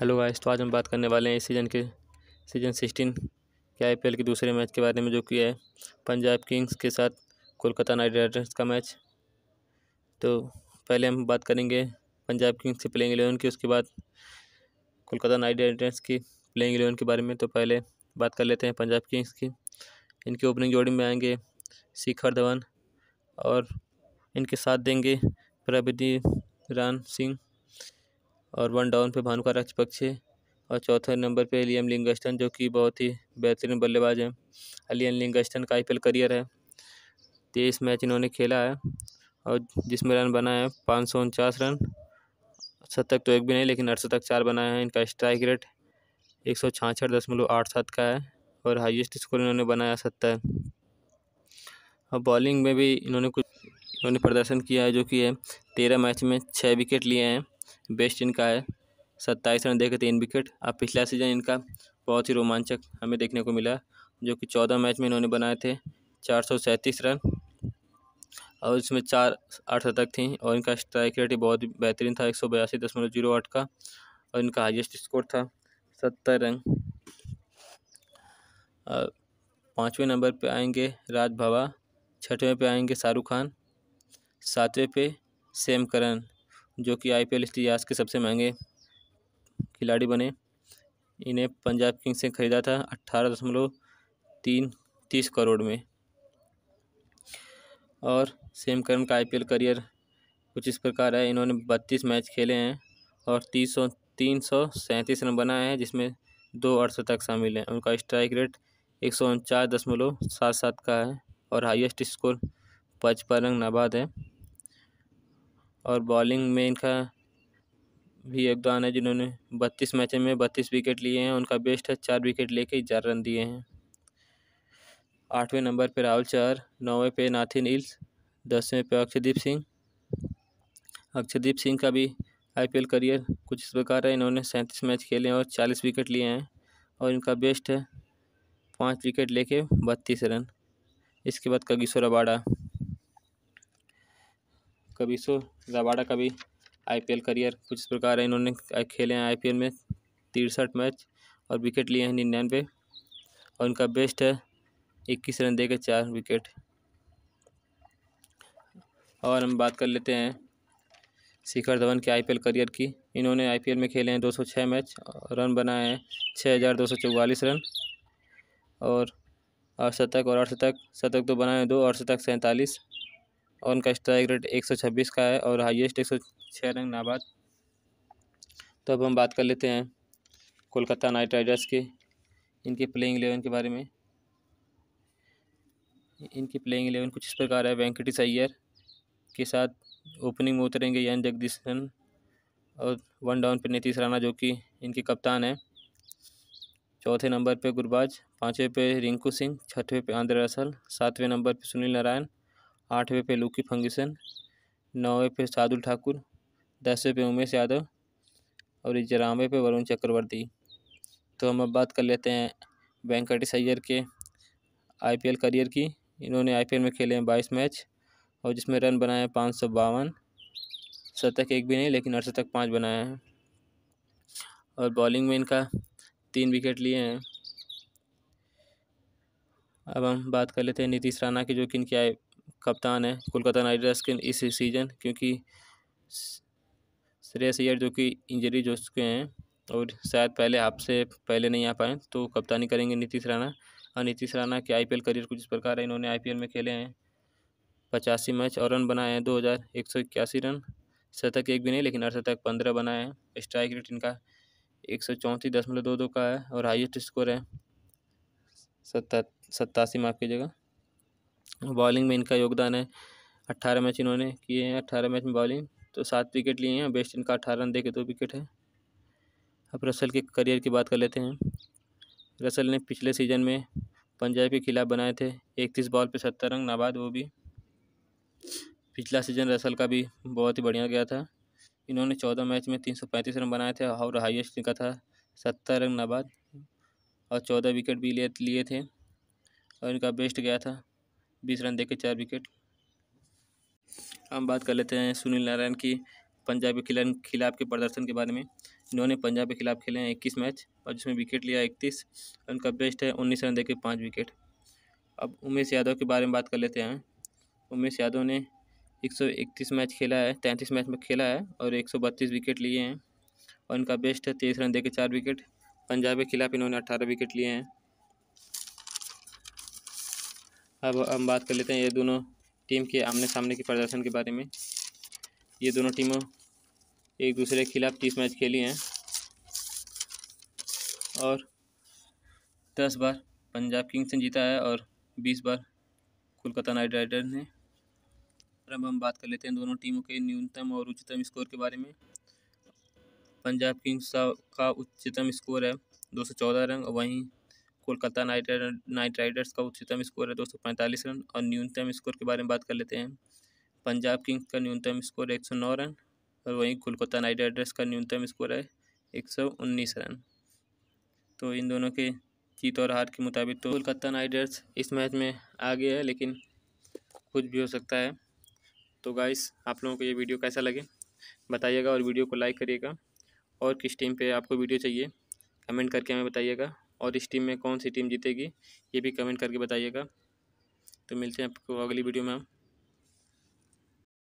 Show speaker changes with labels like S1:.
S1: hello guys तो आज हम बात करने वाले हैं इस सीज़न के सीज़न सिक्सटीन के आईपीएल के दूसरे मैच के बारे में जो कि है पंजाब किंग्स के साथ कोलकाता नाइट राइडर्स का मैच तो पहले हम बात करेंगे पंजाब किंग्स की प्लेइंग एलेवन की उसके बाद कोलकाता नाइट राइडर्स की प्लेइंग एलेवन के बारे में तो पहले बात कर लेते हैं पंजाब किंग्स की इनकी ओपनिंग जोड़ी में आएंगे शिखर धवन और इनके साथ देंगे प्रविधि रान सिंह और वन डाउन पे भानुका राजपक्ष और चौथे नंबर पे लियम लिंगस्टन जो कि बहुत ही बेहतरीन बल्लेबाज हैं अलियम लिंगस्टन का आई करियर है तेईस मैच इन्होंने खेला है और जिसमें रन बनाए हैं पाँच सौ उनचास रन शतक तो एक भी नहीं लेकिन अड़सठ तक चार बनाए हैं इनका स्ट्राइक रेट एक सौ छाछठ दशमलव आठ सात का है और हाईएस्ट स्कोर इन्होंने बनाया सत्तर और बॉलिंग में भी इन्होंने कुछ इन्होंने प्रदर्शन किया है जो कि है तेरह मैच में छः विकेट लिए हैं बेस्ट इनका है सत्ताईस रन देखे तीन विकेट अब पिछला सीजन इनका बहुत ही रोमांचक हमें देखने को मिला जो कि चौदह मैच में इन्होंने बनाए थे चार सौ सैंतीस रन और इसमें चार आठ शतक थी और इनका स्ट्राइक रेट बहुत बेहतरीन था एक सौ बयासी दशमलव जीरो आठ का और इनका हाईएस्ट स्कोर था सत्तर रन पाँचवें नंबर पे आएंगे राज भावा छठवें पे आएंगे शाहरुख खान सातवें पे सेम करण जो कि आईपीएल इतिहास के सबसे महंगे खिलाड़ी बने इन्हें पंजाब किंग्स से खरीदा था अट्ठारह दशमलव तीन तीस करोड़ में और सेम करन का आईपीएल करियर कुछ इस प्रकार है इन्होंने बत्तीस मैच खेले हैं और तीस सौ तीन सौ सैंतीस रन बनाए हैं जिसमें दो तक शामिल हैं उनका स्ट्राइक रेट एक सौ उनचास दशमलव सात सात का है और हाईएस्ट स्कोर पचपन रंग नाबाद है और बॉलिंग में इनका भी योगदान है जिन्होंने बत्तीस मैचों में बत्तीस विकेट लिए हैं उनका बेस्ट है चार विकेट लेके ग्यारह रन दिए हैं आठवें नंबर पे राहुल चार नौवें पे नाथिन इल्स दसवें पे अक्षदीप सिंह अक्षदीप सिंह का भी आईपीएल करियर कुछ इस प्रकार है इन्होंने सैंतीस मैच खेले हैं और चालीस विकेट लिए हैं और इनका बेस्ट है पाँच विकेट लेके बत्तीस रन इसके बाद कगीश्वर अबाड़ा कभी सो जबाडा कभी आईपीएल करियर कुछ इस प्रकार है इन्होंने खेले हैं आईपीएल में तिरसठ मैच और विकेट लिए हैं निन्यानवे और उनका बेस्ट है इक्कीस रन दे के चार विकेट और हम बात कर लेते हैं शिखर धवन के आईपीएल करियर की इन्होंने आईपीएल में खेले हैं 206 मैच रन बनाए हैं छः हज़ार दो सौ चौवालीस रन और अठशतक शतक और आठ शतक शतक तो बनाए हैं दो और शतक सैंतालीस और उनका स्ट्राइक रेट 126 का है और हाईएस्ट 106 रन नाबाद तो अब हम बात कर लेते हैं कोलकाता नाइट राइडर्स के इनके प्लेइंग एलेवन के बारे में इनकी प्लेइंग एलेवन कुछ इस प्रकार है वेंकटेश अय्यर के साथ ओपनिंग में उतरेंगे यन जगदीशन और वन डाउन पर नीतीश राणा जो कि इनके कप्तान हैं चौथे नंबर पे गुरबाज पाँचवें पे रिंकू सिंह छठवें पे आंद्रे रसल सातवें नंबर पे सुनील नारायण आठवें पे लुकी फंगसन नौवें पे साधुल ठाकुर दसवें पे उमेश यादव और ग्यारहवें पे वरुण चक्रवर्ती तो हम अब बात कर लेते हैं वेंकटेश अय्यर के आईपीएल करियर की इन्होंने आईपीएल में खेले हैं बाईस मैच और जिसमें रन बनाए हैं पाँच सौ बावन शतक एक भी नहीं लेकिन अड़शतक पाँच बनाए हैं और बॉलिंग में इनका तीन विकेट लिए हैं अब हम बात कर लेते हैं नीतीश राणा की जो कि इनकी आई कप्तान है कोलकाता नाइट राइडर्स इस सीज़न क्योंकि श्रेयस अय्यर जो कि इंजरीज हो चुके हैं और शायद पहले आपसे पहले नहीं आ पाए तो कप्तानी करेंगे नीतीश राणा और नीतीश राणा के आईपीएल करियर कुछ इस प्रकार है इन्होंने आईपीएल में खेले हैं पचासी मैच और रन बनाए हैं दो हज़ार एक सौ इक्यासी रन शतक एक भी नहीं लेकिन अर्धशतक पंद्रह बनाए हैं स्ट्राइक रेट इनका एक सौ चौंतीस दशमलव दो दो का है और हाईएस्ट स्कोर है सत्ता सत्तासी माफ कीजिएगा बॉलिंग में इनका योगदान है अट्ठारह मैच इन्होंने किए हैं अट्ठारह मैच में बॉलिंग तो सात विकेट लिए हैं बेस्ट इनका अठारह रन दे के दो विकेट है अब रसल के करियर की बात कर लेते हैं रसल ने पिछले सीजन में पंजाब के खिलाफ बनाए थे इकतीस बॉल पे सत्तर रन नाबाद वो भी पिछला सीजन रसल का भी बहुत ही बढ़िया गया था इन्होंने चौदह मैच में तीन सौ पैंतीस रन बनाए थे और हाईएस्ट इनका था सत्तर रन नाबाद और चौदह विकेट भी लिए थे और इनका बेस्ट गया था बीस रन देके चार विकेट हम बात कर लेते हैं सुनील नारायण की पंजाब के खिलाफ के प्रदर्शन के बारे में इन्होंने पंजाब के खिलाफ खेले हैं इक्कीस मैच और जिसमें विकेट लिया इकतीस उनका बेस्ट है उन्नीस रन देके पाँच विकेट अब उमेश यादव के बारे में बात कर लेते हैं उमेश यादव ने एक सौ इकतीस मैच खेला है तैंतीस मैच में खेला है और एक सौ बत्तीस विकेट लिए हैं और इनका बेस्ट है तेईस रन देके चार विकेट पंजाब के खिलाफ इन्होंने अट्ठारह विकेट लिए हैं अब हम बात कर लेते हैं ये दोनों टीम के आमने सामने के प्रदर्शन के बारे में ये दोनों टीमों एक दूसरे के खिलाफ तीस मैच खेली हैं और दस बार पंजाब किंग्स ने जीता है और बीस बार कोलकाता नाइट राइडर्स ने और अब हम बात कर लेते हैं दोनों टीमों के न्यूनतम और उच्चतम स्कोर के बारे में पंजाब किंग्स का उच्चतम स्कोर है दो सौ चौदह रन और वहीं कोलकाता नाइट नाइट राइडर्स का उच्चतम स्कोर है दो सौ पैंतालीस रन और न्यूनतम स्कोर के बारे में बात कर लेते हैं पंजाब किंग्स का न्यूनतम स्कोर एक सौ नौ रन और वहीं कोलकाता नाइट राइडर्स का न्यूनतम स्कोर है एक सौ उन्नीस रन तो इन दोनों के जीत और हार के मुताबिक तो कोलकाता नाइट राइडर्स इस मैच में आगे है लेकिन कुछ भी हो सकता है तो गाइस आप लोगों को ये वीडियो कैसा लगे बताइएगा और वीडियो को लाइक करिएगा और किस टीम पे आपको वीडियो चाहिए कमेंट करके हमें बताइएगा और इस टीम में कौन सी टीम जीतेगी ये भी कमेंट करके बताइएगा तो मिलते हैं आपको अगली वीडियो में हम